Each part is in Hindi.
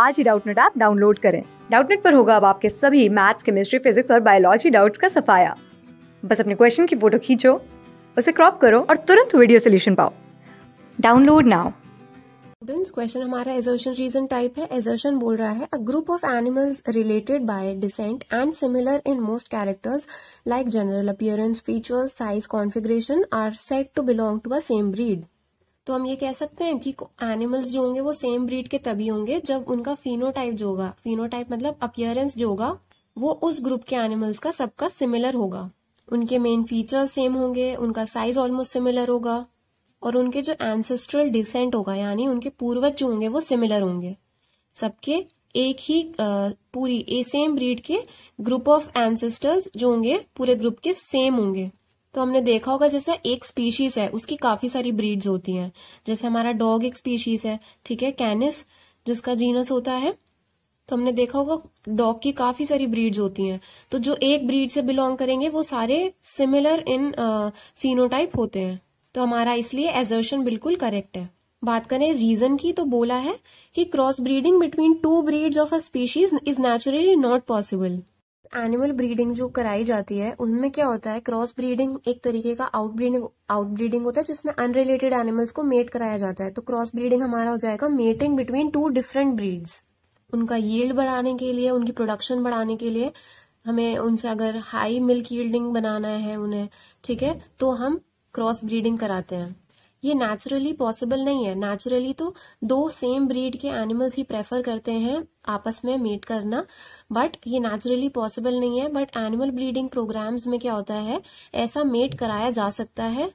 आज ही डाउटनेट ऐप डाउनलोड करें डाउटनेट पर होगा अब आपके सभी मैथ्स केमिस्ट्री फिजिक्स और बायोलॉजी डाउट्स का सफाया बस अपने क्वेश्चन की फोटो खींचो उसे क्रॉप करो और तुरंत वीडियो सोल्यूशन पाओ डाउनलोड नाउ स्टूडेंट्स क्वेश्चन हमारा एजर्शन रीजन टाइप है एजर्शन बोल रहा है a group of animals related by descent and similar in most characters like general appearance features size configuration are set to belong to a same breed तो हम ये कह सकते हैं कि एनिमल्स जो होंगे वो सेम ब्रीड के तभी होंगे जब उनका फिनोटाइप जो होगा फिनोटाइप मतलब अपियरेंस जो होगा वो उस ग्रुप के एनिमल्स का सबका सिमिलर होगा उनके मेन फीचर्स सेम होंगे उनका साइज ऑलमोस्ट सिमिलर होगा और उनके जो एंसेस्ट्रल डिसेंट होगा यानी उनके पूर्वज जो होंगे वो सिमिलर होंगे सबके एक ही पूरी ए सेम ब्रीड के ग्रुप ऑफ एंसेस्टर्स जो होंगे पूरे ग्रुप के सेम होंगे तो हमने देखा होगा जैसे एक स्पीशीज है उसकी काफी सारी ब्रीड्स होती हैं जैसे हमारा डॉग एक स्पीशीज है ठीक है कैनिस जिसका जीनस होता है तो हमने देखा होगा डॉग की काफी सारी ब्रीड्स होती हैं तो जो एक ब्रीड से बिलोंग करेंगे वो सारे सिमिलर इन फिनोटाइप होते हैं तो हमारा इसलिए एजर्शन बिल्कुल करेक्ट है बात करें रीजन की तो बोला है कि cross breeding between two breeds of a species is naturally not possible animal breeding जो कराई जाती है उनमें क्या होता है क्रॉस ब्रीडिंग एक तरीके का आउट ब्रीडिंग आउट ब्रीडिंग होता है जिसमें अनरिलेटेड एनिमल्स को मेट कराया जाता है तो क्रॉस ब्रीडिंग हमारा हो जाएगा mating between two different breeds उनका यील्ड बढ़ाने के लिए उनकी प्रोडक्शन बढ़ाने के लिए हमें उनसे अगर हाई मिल्क यील्डिंग बनाना है उन्हें ठीक है तो हम क्रॉस ब्रीडिंग कराते हैं ये नेचुरली पॉसिबल नहीं है नेचुरली तो दो सेम ब्रीड के एनिमल्स ही प्रेफर करते हैं आपस में मेट करना बट ये नेचुरली पॉसिबल नहीं है बट एनिमल ब्रीडिंग प्रोग्राम्स में क्या होता है ऐसा मेट कराया जा सकता है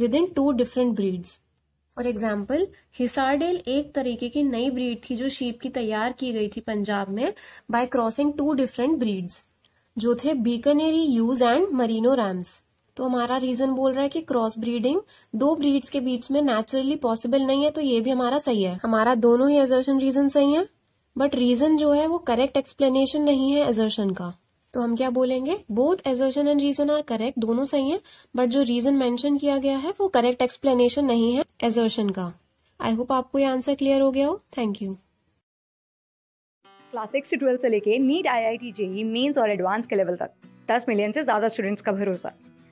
within two different breeds for example Hissardale एक तरीके की नई ब्रीड थी जो शीप की तैयार की गई थी पंजाब में by crossing two different breeds जो थे Bikaneri ewe and merino rams तो हमारा रीजन बोल रहा है कि क्रॉस ब्रीडिंग दो ब्रीड्स के बीच में नेचुरली पॉसिबल नहीं है तो ये भी हमारा सही है हमारा दोनों ही एजर्शन रीजन सही है बट रीजन जो है वो करेक्ट एक्सप्लेनेशन नहीं है एजर्शन का तो हम क्या बोलेंगे both assertion and reason are correct दोनों सही है बट जो रीजन मेंशन किया गया है वो करेक्ट एक्सप्लेनेशन नहीं है एजर्शन का आई होप आपको ये आंसर क्लियर हो गया हो thank you class six twelfth से लेके NEET I I T JEE mains और एडवांस के लेवल तक दस मिलियन से ज्यादा स्टूडेंट्स का भरोसा